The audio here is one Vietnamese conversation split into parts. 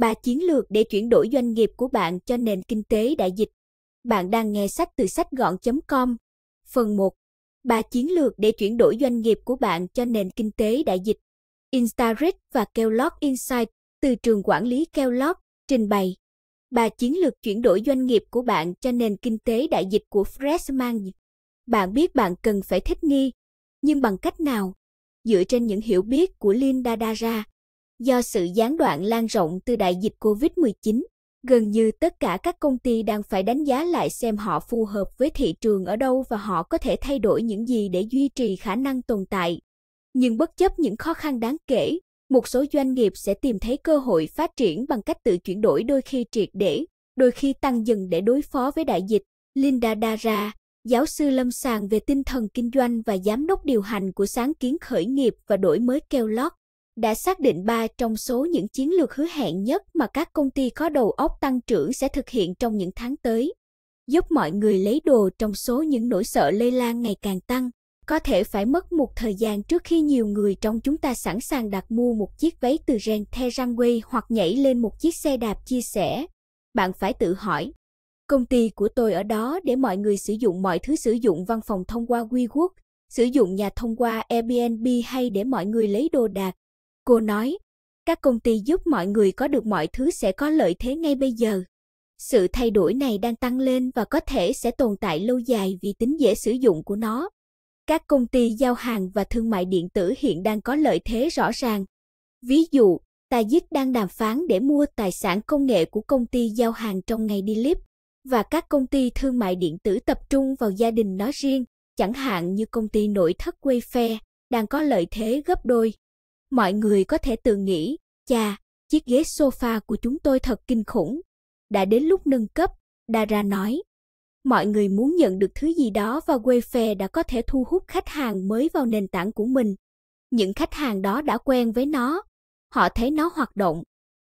3 chiến lược để chuyển đổi doanh nghiệp của bạn cho nền kinh tế đại dịch. Bạn đang nghe sách từ sách gọn.com. Phần 1. 3 chiến lược để chuyển đổi doanh nghiệp của bạn cho nền kinh tế đại dịch. Instarit và Kellogg Insight từ trường quản lý Kellogg trình bày. 3 chiến lược chuyển đổi doanh nghiệp của bạn cho nền kinh tế đại dịch của Freshman. Bạn biết bạn cần phải thích nghi, nhưng bằng cách nào? Dựa trên những hiểu biết của Linda Dara, do sự gián đoạn lan rộng từ đại dịch COVID-19, gần như tất cả các công ty đang phải đánh giá lại xem họ phù hợp với thị trường ở đâu và họ có thể thay đổi những gì để duy trì khả năng tồn tại. Nhưng bất chấp những khó khăn đáng kể, một số doanh nghiệp sẽ tìm thấy cơ hội phát triển bằng cách tự chuyển đổi đôi khi triệt để, đôi khi tăng dần để đối phó với đại dịch. Linda Dara, giáo sư lâm sàng về tinh thần kinh doanh và giám đốc điều hành của sáng kiến khởi nghiệp và đổi mới Kellogg, đã xác định ba trong số những chiến lược hứa hẹn nhất mà các công ty có đầu óc tăng trưởng sẽ thực hiện trong những tháng tới, giúp mọi người lấy đồ trong số những nỗi sợ lây lan ngày càng tăng. Có thể phải mất một thời gian trước khi nhiều người trong chúng ta sẵn sàng đặt mua một chiếc váy từ Ren Terangway hoặc nhảy lên một chiếc xe đạp chia sẻ. Bạn phải tự hỏi, công ty của tôi ở đó để mọi người sử dụng mọi thứ sử dụng văn phòng thông qua WeWork, sử dụng nhà thông qua Airbnb hay để mọi người lấy đồ đạc, Cô nói, các công ty giúp mọi người có được mọi thứ sẽ có lợi thế ngay bây giờ. Sự thay đổi này đang tăng lên và có thể sẽ tồn tại lâu dài vì tính dễ sử dụng của nó. Các công ty giao hàng và thương mại điện tử hiện đang có lợi thế rõ ràng. Ví dụ, Tajik đang đàm phán để mua tài sản công nghệ của công ty giao hàng trong ngày đi clip và các công ty thương mại điện tử tập trung vào gia đình nói riêng, chẳng hạn như công ty nội thất Wayfair, đang có lợi thế gấp đôi. Mọi người có thể tự nghĩ, cha, chiếc ghế sofa của chúng tôi thật kinh khủng. Đã đến lúc nâng cấp, Dara nói. Mọi người muốn nhận được thứ gì đó và Wayfair đã có thể thu hút khách hàng mới vào nền tảng của mình. Những khách hàng đó đã quen với nó, họ thấy nó hoạt động.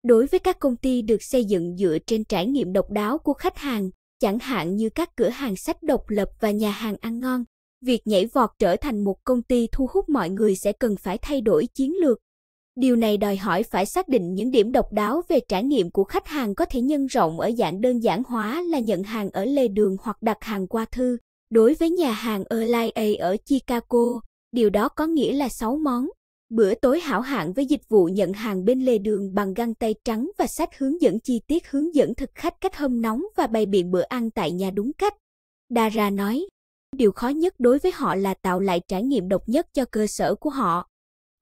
Đối với các công ty được xây dựng dựa trên trải nghiệm độc đáo của khách hàng, chẳng hạn như các cửa hàng sách độc lập và nhà hàng ăn ngon, việc nhảy vọt trở thành một công ty thu hút mọi người sẽ cần phải thay đổi chiến lược. Điều này đòi hỏi phải xác định những điểm độc đáo về trải nghiệm của khách hàng có thể nhân rộng ở dạng đơn giản hóa là nhận hàng ở lề đường hoặc đặt hàng qua thư. Đối với nhà hàng Airline ở Chicago, điều đó có nghĩa là 6 món. Bữa tối hảo hạng với dịch vụ nhận hàng bên lề đường bằng găng tay trắng và sách hướng dẫn chi tiết hướng dẫn thực khách cách hâm nóng và bày biện bữa ăn tại nhà đúng cách. Dara nói điều khó nhất đối với họ là tạo lại trải nghiệm độc nhất cho cơ sở của họ.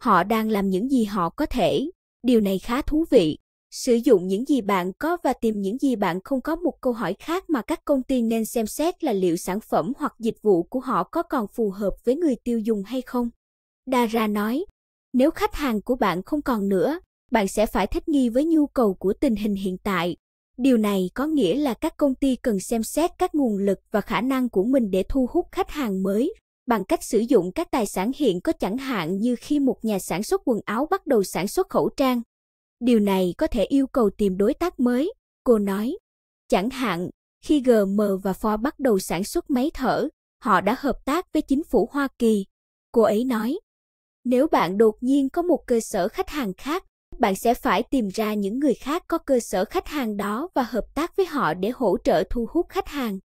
Họ đang làm những gì họ có thể, điều này khá thú vị. Sử dụng những gì bạn có và tìm những gì bạn không có một câu hỏi khác mà các công ty nên xem xét là liệu sản phẩm hoặc dịch vụ của họ có còn phù hợp với người tiêu dùng hay không. Dara nói, nếu khách hàng của bạn không còn nữa, bạn sẽ phải thích nghi với nhu cầu của tình hình hiện tại Điều này có nghĩa là các công ty cần xem xét các nguồn lực và khả năng của mình để thu hút khách hàng mới bằng cách sử dụng các tài sản hiện có chẳng hạn như khi một nhà sản xuất quần áo bắt đầu sản xuất khẩu trang. Điều này có thể yêu cầu tìm đối tác mới, cô nói. Chẳng hạn, khi GM và Ford bắt đầu sản xuất máy thở, họ đã hợp tác với chính phủ Hoa Kỳ. Cô ấy nói, nếu bạn đột nhiên có một cơ sở khách hàng khác, bạn sẽ phải tìm ra những người khác có cơ sở khách hàng đó và hợp tác với họ để hỗ trợ thu hút khách hàng.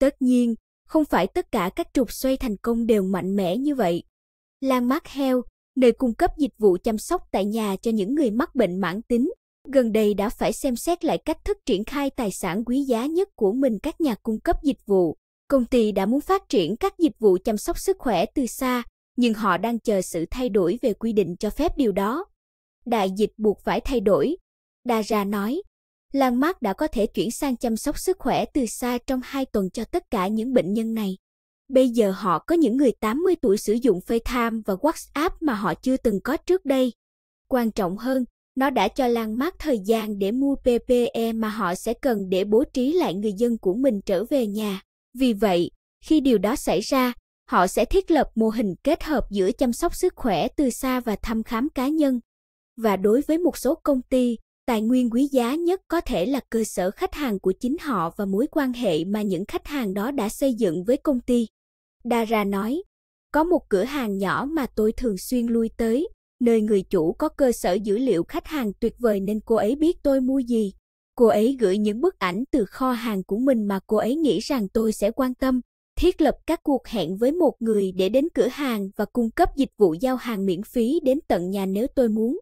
Tất nhiên, không phải tất cả các trục xoay thành công đều mạnh mẽ như vậy. Lan Mát Heo, nơi cung cấp dịch vụ chăm sóc tại nhà cho những người mắc bệnh mãn tính, gần đây đã phải xem xét lại cách thức triển khai tài sản quý giá nhất của mình các nhà cung cấp dịch vụ. Công ty đã muốn phát triển các dịch vụ chăm sóc sức khỏe từ xa, nhưng họ đang chờ sự thay đổi về quy định cho phép điều đó đại dịch buộc phải thay đổi. Đa Ra nói, Lan Mark đã có thể chuyển sang chăm sóc sức khỏe từ xa trong 2 tuần cho tất cả những bệnh nhân này. Bây giờ họ có những người 80 tuổi sử dụng FaceTime và WhatsApp mà họ chưa từng có trước đây. Quan trọng hơn, nó đã cho Lan Mark thời gian để mua PPE mà họ sẽ cần để bố trí lại người dân của mình trở về nhà. Vì vậy, khi điều đó xảy ra, họ sẽ thiết lập mô hình kết hợp giữa chăm sóc sức khỏe từ xa và thăm khám cá nhân và đối với một số công ty, tài nguyên quý giá nhất có thể là cơ sở khách hàng của chính họ và mối quan hệ mà những khách hàng đó đã xây dựng với công ty. Dara nói, có một cửa hàng nhỏ mà tôi thường xuyên lui tới, nơi người chủ có cơ sở dữ liệu khách hàng tuyệt vời nên cô ấy biết tôi mua gì. Cô ấy gửi những bức ảnh từ kho hàng của mình mà cô ấy nghĩ rằng tôi sẽ quan tâm, thiết lập các cuộc hẹn với một người để đến cửa hàng và cung cấp dịch vụ giao hàng miễn phí đến tận nhà nếu tôi muốn.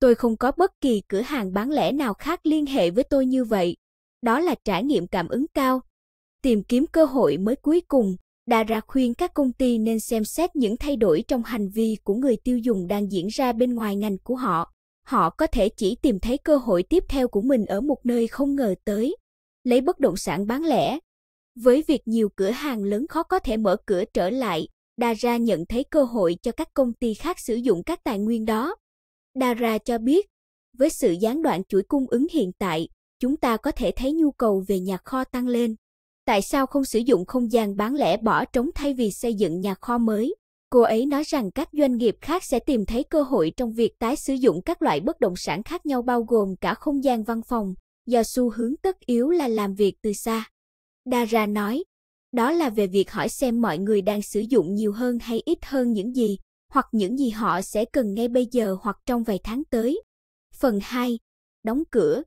Tôi không có bất kỳ cửa hàng bán lẻ nào khác liên hệ với tôi như vậy. Đó là trải nghiệm cảm ứng cao. Tìm kiếm cơ hội mới cuối cùng, đã ra khuyên các công ty nên xem xét những thay đổi trong hành vi của người tiêu dùng đang diễn ra bên ngoài ngành của họ. Họ có thể chỉ tìm thấy cơ hội tiếp theo của mình ở một nơi không ngờ tới. Lấy bất động sản bán lẻ. Với việc nhiều cửa hàng lớn khó có thể mở cửa trở lại, Dara nhận thấy cơ hội cho các công ty khác sử dụng các tài nguyên đó. Dara cho biết, với sự gián đoạn chuỗi cung ứng hiện tại, chúng ta có thể thấy nhu cầu về nhà kho tăng lên. Tại sao không sử dụng không gian bán lẻ bỏ trống thay vì xây dựng nhà kho mới? Cô ấy nói rằng các doanh nghiệp khác sẽ tìm thấy cơ hội trong việc tái sử dụng các loại bất động sản khác nhau bao gồm cả không gian văn phòng, do xu hướng tất yếu là làm việc từ xa. Dara nói, đó là về việc hỏi xem mọi người đang sử dụng nhiều hơn hay ít hơn những gì hoặc những gì họ sẽ cần ngay bây giờ hoặc trong vài tháng tới. Phần 2. Đóng cửa